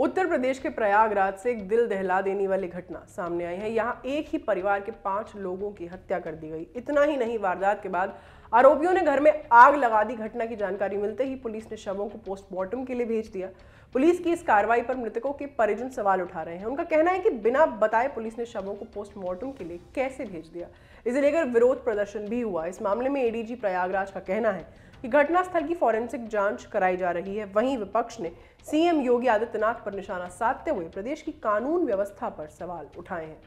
उत्तर प्रदेश के प्रयागराज से एक दिल दहला देने वाली घटना सामने आई है यहाँ एक ही परिवार के पांच लोगों की हत्या कर दी गई इतना ही नहीं वारदात के बाद आरोपियों ने घर में आग लगा दी घटना की जानकारी मिलते ही पुलिस ने शवों को पोस्टमार्टम के लिए भेज दिया पुलिस की इस कार्रवाई पर मृतकों के परिजन सवाल उठा रहे हैं उनका कहना है कि बिना बताए पुलिस ने शवों को पोस्टमार्टम के लिए कैसे भेज दिया इसे लेकर विरोध प्रदर्शन भी हुआ इस मामले में एडीजी प्रयागराज का कहना है कि घटनास्थल की फॉरेंसिक जांच कराई जा रही है वहीं विपक्ष ने सीएम योगी आदित्यनाथ पर निशाना साधते हुए प्रदेश की कानून व्यवस्था पर सवाल उठाए हैं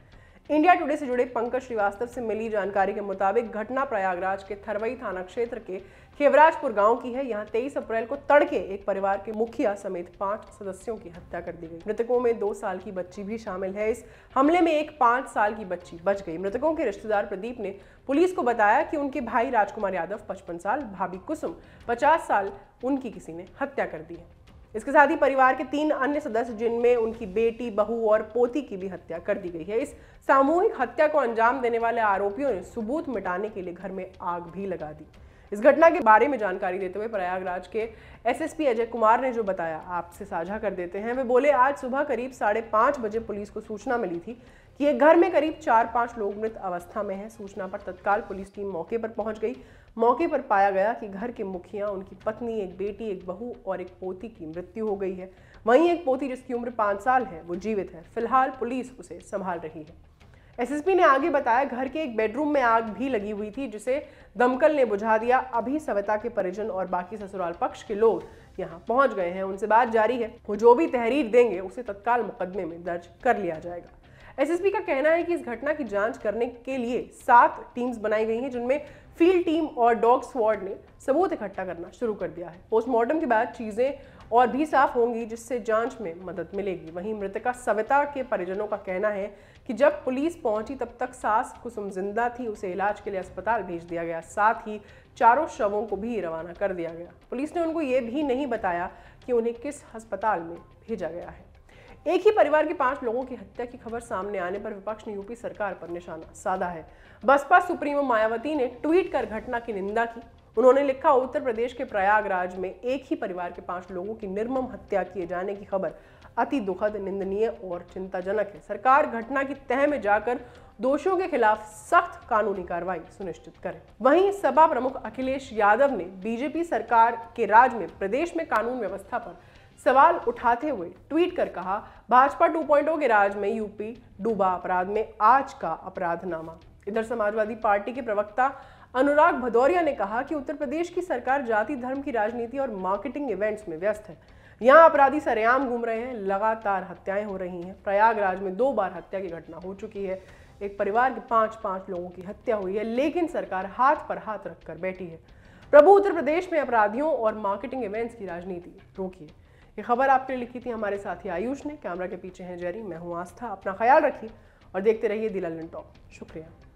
इंडिया टुडे से जुड़े पंकज श्रीवास्तव से मिली जानकारी के मुताबिक घटना प्रयागराज के थरवई थाना क्षेत्र के खेवराजपुर गांव की है यहां 23 अप्रैल को तड़के एक परिवार के मुखिया समेत पांच सदस्यों की हत्या कर दी गई मृतकों में दो साल की बच्ची भी शामिल है इस हमले में एक पांच साल की बच्ची बच गई मृतकों के रिश्तेदार प्रदीप ने पुलिस को बताया कि उनके भाई राजकुमार यादव पचपन साल भाभी कुसुम पचास साल उनकी किसी ने हत्या कर दी है इसके साथ ही परिवार के तीन अन्य सदस्य जिनमें उनकी बेटी बहू और पोती की भी हत्या कर दी गई है इस सामूहिक हत्या को अंजाम देने वाले आरोपियों ने सबूत मिटाने के लिए घर में आग भी लगा दी इस घटना के बारे में जानकारी देते हुए प्रयागराज के एसएसपी अजय कुमार ने जो बताया आपसे साझा कर देते हैं वे बोले आज सुबह करीब साढ़े पांच बजे पुलिस को सूचना मिली थी कि एक घर में करीब चार पांच लोग मृत अवस्था में है सूचना पर तत्काल पुलिस टीम मौके पर पहुंच गई मौके पर पाया गया कि घर के मुखिया उनकी पत्नी एक बेटी एक बहू और एक पोती की मृत्यु हो गई है वहीं एक पोती जिसकी उम्र पांच साल है वो जीवित है फिलहाल पुलिस उसे संभाल रही है एसएसपी ने आगे बताया घर के एक बेडरूम में आग भी लगी हुई थी जिसे दमकल ने बुझा दिया अभी सविता के परिजन और बाकी ससुराल पक्ष के लोग यहाँ पहुंच गए हैं उनसे बात जारी है वो जो भी तहरीर देंगे उसे तत्काल मुकदमे में दर्ज कर लिया जाएगा एसएसपी का कहना है कि इस घटना की जांच करने के लिए सात टीम्स बनाई गई हैं जिनमें फील्ड टीम और डॉग स्वाड ने सबूत इकट्ठा करना शुरू कर दिया है पोस्टमार्टम के बाद चीज़ें और भी साफ होंगी जिससे जांच में मदद मिलेगी वहीं मृतका सविता के परिजनों का कहना है कि जब पुलिस पहुंची तब तक सास कुसुम जिंदा थी उसे इलाज के लिए अस्पताल भेज दिया गया साथ ही चारों शवों को भी रवाना कर दिया गया पुलिस ने उनको ये भी नहीं बताया कि उन्हें किस अस्पताल में भेजा गया है एक ही परिवार के पांच लोगों की हत्या की खबर सामने आने पर विपक्ष ने यूपी सरकार पर निशाना साधा है बसपा सुप्रीमो मायावती ने ट्वीट कर घटना की निंदा की उन्होंने लिखा उत्तर प्रदेश के प्रयागराज में एक ही परिवार के पांच लोगों की निर्मम हत्या किए जाने की खबर अति दुखद निंदनीय और चिंताजनक है सरकार घटना की तह में जाकर दोषियों के खिलाफ सख्त कानूनी कार्रवाई सुनिश्चित करे वहीं सपा प्रमुख अखिलेश यादव ने बीजेपी सरकार के राज में प्रदेश में कानून व्यवस्था पर सवाल उठाते हुए ट्वीट कर कहा भाजपा 2.0 के राज में यूपी डूबा अपराध में आज का अपराधनामा इधर समाजवादी पार्टी के प्रवक्ता अनुराग भदौरिया ने कहा कि उत्तर प्रदेश की सरकार जाति धर्म की राजनीति और मार्केटिंग इवेंट्स में व्यस्त है यहाँ अपराधी सरेआम घूम रहे हैं लगातार हत्याएं हो रही हैं प्रयागराज में दो बार हत्या की घटना हो चुकी है एक परिवार के पांच पांच लोगों की हत्या हुई है लेकिन सरकार हाथ पर हाथ रखकर बैठी है प्रभु उत्तर प्रदेश में अपराधियों और मार्केटिंग इवेंट्स की राजनीति रोकी ये खबर आपके लिए लिखी थी हमारे साथी आयुष ने कैमरा के पीछे हैं जेरी मैं हूँ आस्था अपना ख्याल रखिए और देखते रहिए दिल टॉप शुक्रिया